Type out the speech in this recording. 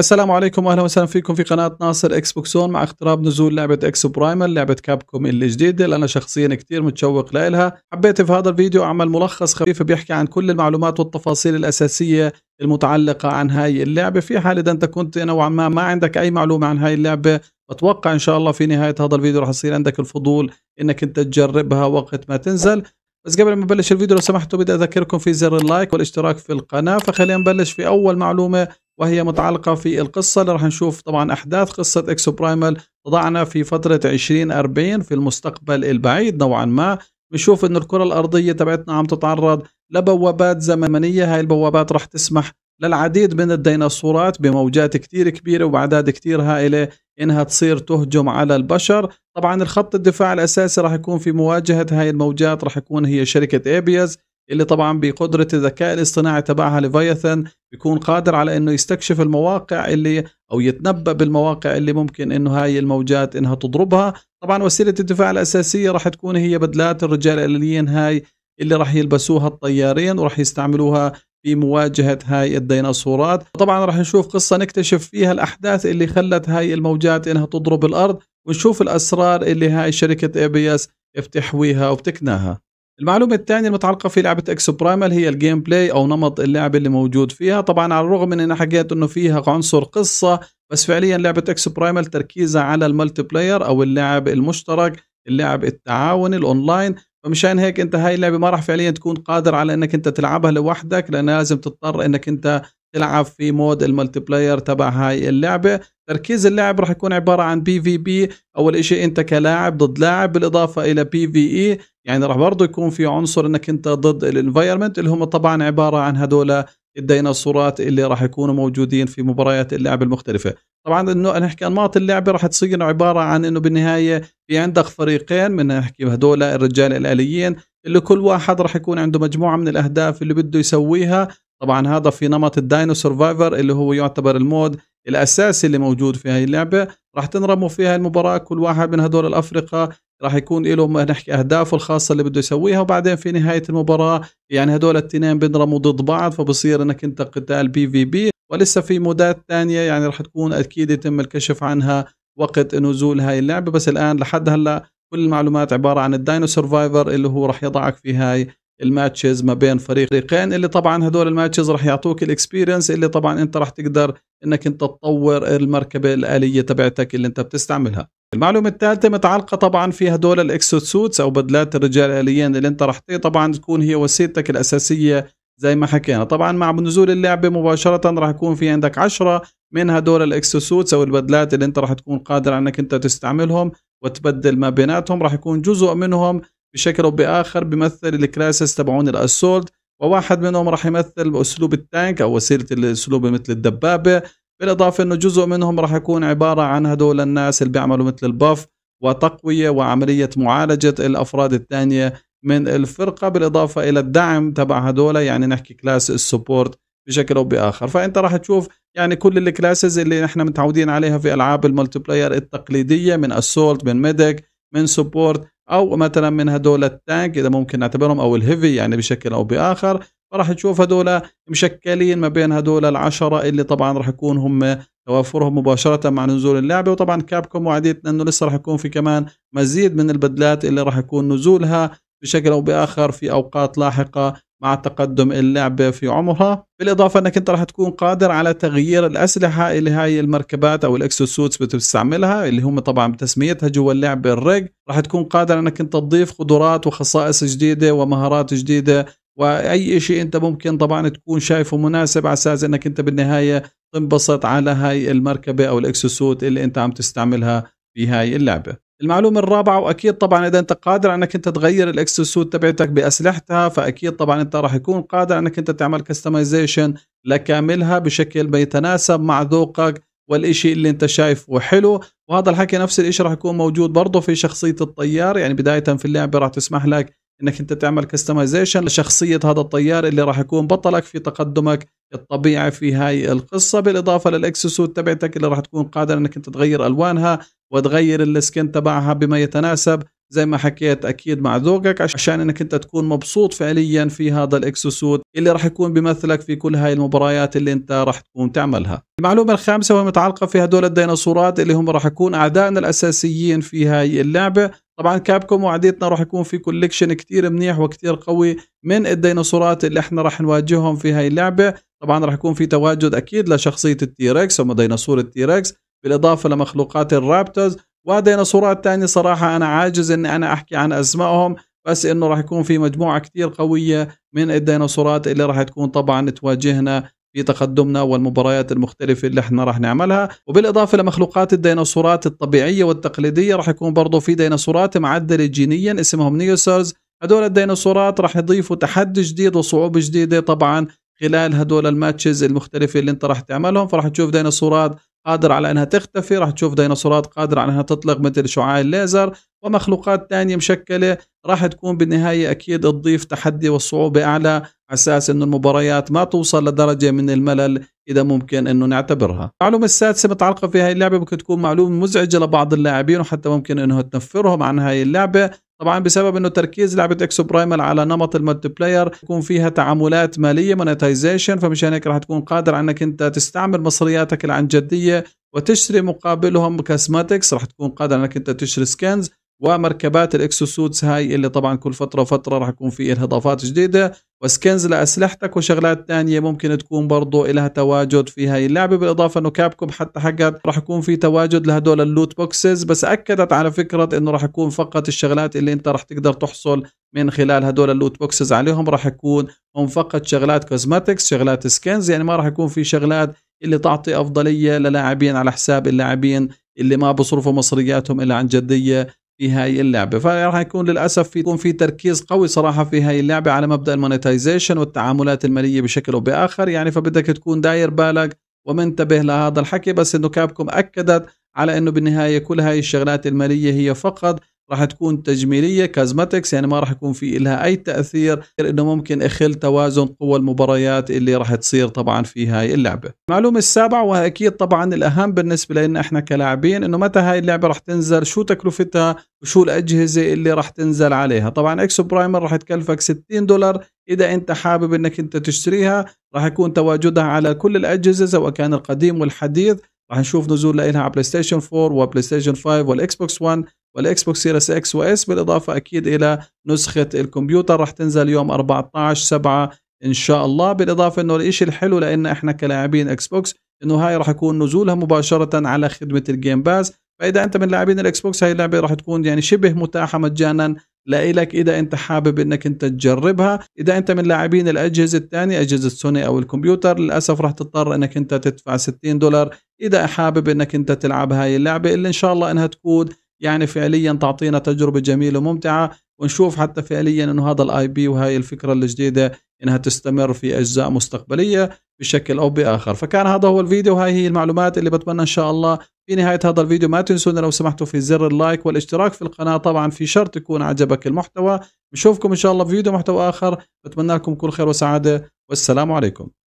السلام عليكم واهلا وسهلا فيكم في قناه ناصر اكس بوكسون مع اقتراب نزول لعبه اكس برايمال لعبه كابكوم الجديده اللي انا شخصيا كثير متشوق لها حبيت في هذا الفيديو اعمل ملخص خفيف بيحكي عن كل المعلومات والتفاصيل الاساسيه المتعلقه عن هاي اللعبه في حال اذا انت كنت نوعا ما ما عندك اي معلومه عن هاي اللعبه بتوقع ان شاء الله في نهايه هذا الفيديو راح يصير عندك الفضول انك انت تجربها وقت ما تنزل بس قبل ما نبلش الفيديو لو سمحتوا بدي اذكركم في زر اللايك والاشتراك في القناه فخلينا نبلش في اول معلومه وهي متعلقة في القصة اللي راح نشوف طبعا أحداث قصة إكسو برايمال وضعنا في فترة 2040 في المستقبل البعيد نوعا ما بنشوف أن الكرة الأرضية تبعتنا عم تتعرض لبوابات زمنية هاي البوابات راح تسمح للعديد من الديناصورات بموجات كتير كبيرة وبعداد كتير هائلة إنها تصير تهجم على البشر طبعا الخط الدفاع الأساسي راح يكون في مواجهة هاي الموجات راح يكون هي شركة إيبيز اللي طبعا بقدرة الذكاء الاصطناعي تبعها ليفياثان بيكون قادر على انه يستكشف المواقع اللي او يتنبأ بالمواقع اللي ممكن انه هاي الموجات انها تضربها طبعا وسيلة الدفاع الاساسية راح تكون هي بدلات الرجال الاليين هاي اللي راح يلبسوها الطيارين وراح يستعملوها في مواجهة هاي الديناصورات طبعا راح نشوف قصة نكتشف فيها الأحداث اللي خلت هاي الموجات إنها تضرب الأرض ونشوف الأسرار اللي هاي شركة اي بي اس بتحويها وبتكناها المعلومة الثانية المتعلقة في لعبة اكس برايمال هي الجيم بلاي او نمط اللعب اللي موجود فيها، طبعا على الرغم من اني حكيت انه فيها عنصر قصة بس فعليا لعبة اكس برايمال تركيزها على الملتي بلاير او اللعب المشترك، اللعب التعاوني الاونلاين، فمشان هيك انت هاي اللعبة ما راح فعليا تكون قادر على انك انت تلعبها لوحدك لان لازم تضطر انك انت تلعب في مود الملتي بلاير تبع هاي اللعبه تركيز اللعب راح يكون عباره عن بي في بي اول شيء انت كلاعب ضد لاعب بالاضافه الى بي في اي يعني راح برضه يكون في عنصر انك انت ضد الانفايرمنت اللي هم طبعا عباره عن هدول الديناصورات اللي راح يكونوا موجودين في مباريات اللعب المختلفه طبعا انه نحكي انماط اللعبه راح تصير عباره عن انه بالنهايه في عندك فريقين من نحكي هدول الرجال الاليين اللي كل واحد راح يكون عنده مجموعه من الاهداف اللي بده يسويها طبعا هذا في نمط الداينو سرفايفر اللي هو يعتبر المود الاساسي اللي موجود في هاي اللعبه راح تنرموا فيها المباراه كل واحد من هدول الافرقه راح يكون له نحكي اهدافه الخاصه اللي بده يسويها وبعدين في نهايه المباراه يعني هدول الاثنين بينرموا ضد بعض فبصير انك انت قتال بي في بي ولسه في مودات ثانيه يعني راح تكون اكيد يتم الكشف عنها وقت نزول هاي اللعبه بس الان لحد هلا كل المعلومات عباره عن الداينو سرفايفر اللي هو راح يضعك في هاي الماتشز ما بين فريقين اللي طبعا هدول الماتشز راح يعطوك الاكسبيرينس اللي طبعا انت راح تقدر انك انت تطور المركبه الاليه تبعتك اللي انت بتستعملها المعلومه الثالثه متعلقه طبعا في هدول سوتس او بدلات الرجال الاليين اللي انت راح طبعا تكون هي وسيلتك الاساسيه زي ما حكينا طبعا مع نزول اللعبه مباشره راح يكون في عندك عشرة من هدول الاكسسوتس او البدلات اللي انت راح تكون قادر انك انت تستعملهم وتبدل ما بيناتهم راح يكون جزء منهم بشكل او باخر بيمثل الكلاسز تبعون الاسولت وواحد منهم راح يمثل باسلوب التانك او وسيله الاسلوب مثل الدبابه بالاضافه انه جزء منهم راح يكون عباره عن هدول الناس اللي بيعملوا مثل الباف وتقويه وعمليه معالجه الافراد الثانيه من الفرقه بالاضافه الى الدعم تبع هدول يعني نحكي كلاس السبورت بشكل او باخر فانت راح تشوف يعني كل الكلاسز اللي نحن متعودين عليها في العاب الملتي بلاير التقليديه من اسولت من ميديك من سبورت او مثلا من هدول التانك اذا ممكن نعتبرهم او الهيفي يعني بشكل او باخر فراح تشوف هدول مشكلين ما بين هدول العشرة اللي طبعا راح يكون هم توافرهم مباشرة مع نزول اللعبة وطبعا كابكوم وعديت انه لسه راح يكون في كمان مزيد من البدلات اللي راح يكون نزولها بشكل او باخر في اوقات لاحقة مع تقدم اللعبة في عمرها بالإضافة أنك أنت راح تكون قادر على تغيير الأسلحة اللي هاي المركبات أو الأكسوسوتس بتستعملها اللي هم طبعا بتسميتها جوا اللعبة الريج راح تكون قادر أنك أنت تضيف قدرات وخصائص جديدة ومهارات جديدة واي شيء انت ممكن طبعا تكون شايفه مناسب على اساس انك انت بالنهايه تنبسط على هاي المركبه او الأكسوسوت اللي انت عم تستعملها في هاي اللعبه المعلومة الرابعة واكيد طبعا اذا انت قادر انك انت تغير الاكسسوت تبعتك باسلحتها فاكيد طبعا انت راح يكون قادر انك انت تعمل كستمايزيشن لكاملها بشكل بيتناسب مع ذوقك والإشي اللي انت شايفه حلو وهذا الحكي نفس الإشي راح يكون موجود برضه في شخصية الطيار يعني بداية في اللعبة راح تسمح لك انك انت تعمل كستمايزيشن لشخصيه هذا الطيار اللي راح يكون بطلك في تقدمك الطبيعي في هاي القصه بالاضافه للاكسسوت تبعتك اللي راح تكون قادر انك انت تغير الوانها وتغير السكن تبعها بما يتناسب زي ما حكيت اكيد مع ذوقك عشان انك انت تكون مبسوط فعليا في هذا الاكسوسوت اللي راح يكون بيمثلك في كل هاي المباريات اللي انت راح تكون تعملها المعلومه الخامسه وهي متعلقه في هدول الديناصورات اللي هم راح يكون اعدائنا الاساسيين في هاي اللعبه طبعا كابكوم وعديتنا راح يكون في كوليكشن كتير منيح وكتير قوي من الديناصورات اللي احنا راح نواجههم في هاي اللعبه طبعا راح يكون في تواجد اكيد لشخصيه التيركس او ديناصور التيركس بالاضافه لمخلوقات الرابترز وديناصورات تانية صراحة أنا عاجز إني أنا أحكي عن أسمائهم بس إنه راح يكون في مجموعة كتير قوية من الديناصورات اللي راح تكون طبعا تواجهنا في تقدمنا والمباريات المختلفة اللي احنا راح نعملها وبالإضافة لمخلوقات الديناصورات الطبيعية والتقليدية راح يكون برضو في ديناصورات معدلة جينيا اسمهم نيوسرز هدول الديناصورات راح يضيفوا تحدي جديد وصعوبة جديدة طبعا خلال هدول الماتشز المختلفة اللي انت راح تعملهم فراح تشوف ديناصورات قادرة على أنها تختفي راح تشوف ديناصورات قادرة على أنها تطلق مثل شعاع الليزر ومخلوقات تانية مشكلة راح تكون بالنهاية أكيد تضيف تحدي والصعوبة أعلى على أساس أن المباريات ما توصل لدرجة من الملل إذا ممكن أنه نعتبرها المعلومة السادسة متعلقة في هاي اللعبة ممكن تكون معلومة مزعجة لبعض اللاعبين وحتى ممكن أنه تنفرهم عن هاي اللعبة طبعا بسبب انه تركيز لعبه اكسو برايمال على نمط الملتي بلاير يكون فيها تعاملات ماليه مونيتايزيشن فمشان هيك راح تكون قادر انك انت تستعمل مصرياتك العنجديه وتشتري مقابلهم كاسماتكس راح تكون قادر انك انت تشتري سكنز ومركبات الاكسوسودز هاي اللي طبعا كل فتره وفتره راح يكون في اضافات جديده وسكنز لاسلحتك وشغلات تانية ممكن تكون برضو لها تواجد في هاي اللعبه بالاضافه انه كابكم حتى حقت راح يكون في تواجد لهدول اللوت بوكسز بس اكدت على فكره انه راح يكون فقط الشغلات اللي انت راح تقدر تحصل من خلال هدول اللوت بوكسز عليهم راح يكون هم فقط شغلات كوزماتكس شغلات سكنز يعني ما راح يكون في شغلات اللي تعطي افضليه للاعبين على حساب اللاعبين اللي ما بصرفوا مصرياتهم الا عن جديه في هاي اللعبه فراح يكون للاسف في يكون في تركيز قوي صراحه في هاي اللعبه على مبدا المونيتايزيشن والتعاملات الماليه بشكل او باخر يعني فبدك تكون داير بالك ومنتبه لهذا الحكي بس انه كابكم اكدت على انه بالنهايه كل هاي الشغلات الماليه هي فقط راح تكون تجميليه كازماتكس يعني ما راح يكون في لها اي تاثير غير انه ممكن اخل توازن قوى المباريات اللي راح تصير طبعا في هاي اللعبه. المعلومه السابعه واكيد طبعا الاهم بالنسبه لنا احنا كلاعبين انه متى هاي اللعبه راح تنزل شو تكلفتها وشو الاجهزه اللي راح تنزل عليها طبعا اكس برايمر راح تكلفك 60 دولار اذا انت حابب انك انت تشتريها راح يكون تواجدها على كل الاجهزه سواء كان القديم والحديث راح نشوف نزول لها على بلاي ستيشن 4 وبلاي ستيشن 5 والاكس بوكس 1 والاكس بوكس سيريس اكس واس بالاضافه اكيد الى نسخه الكمبيوتر راح تنزل يوم 14 7 ان شاء الله بالاضافه انه الشيء الحلو لان احنا كلاعبين اكس بوكس انه هاي راح يكون نزولها مباشره على خدمه الجيم باس فاذا انت من لاعبين الاكس بوكس هاي اللعبه راح تكون يعني شبه متاحه مجانا لإلك إذا أنت حابب أنك أنت تجربها إذا أنت من لاعبين الأجهزة الثانية أجهزة سوني أو الكمبيوتر للأسف راح تضطر أنك أنت تدفع 60 دولار إذا حابب أنك أنت تلعب هاي اللعبة اللي إن شاء الله أنها تكون يعني فعليا تعطينا تجربه جميله وممتعه ونشوف حتى فعليا انه هذا الاي بي وهي الفكره الجديده انها تستمر في اجزاء مستقبليه بشكل او باخر فكان هذا هو الفيديو وهي هي المعلومات اللي بتمنى ان شاء الله في نهايه هذا الفيديو ما تنسونا لو سمحتوا في زر اللايك والاشتراك في القناه طبعا في شرط يكون عجبك المحتوى نشوفكم ان شاء الله في فيديو محتوى اخر بتمنى لكم كل خير وسعاده والسلام عليكم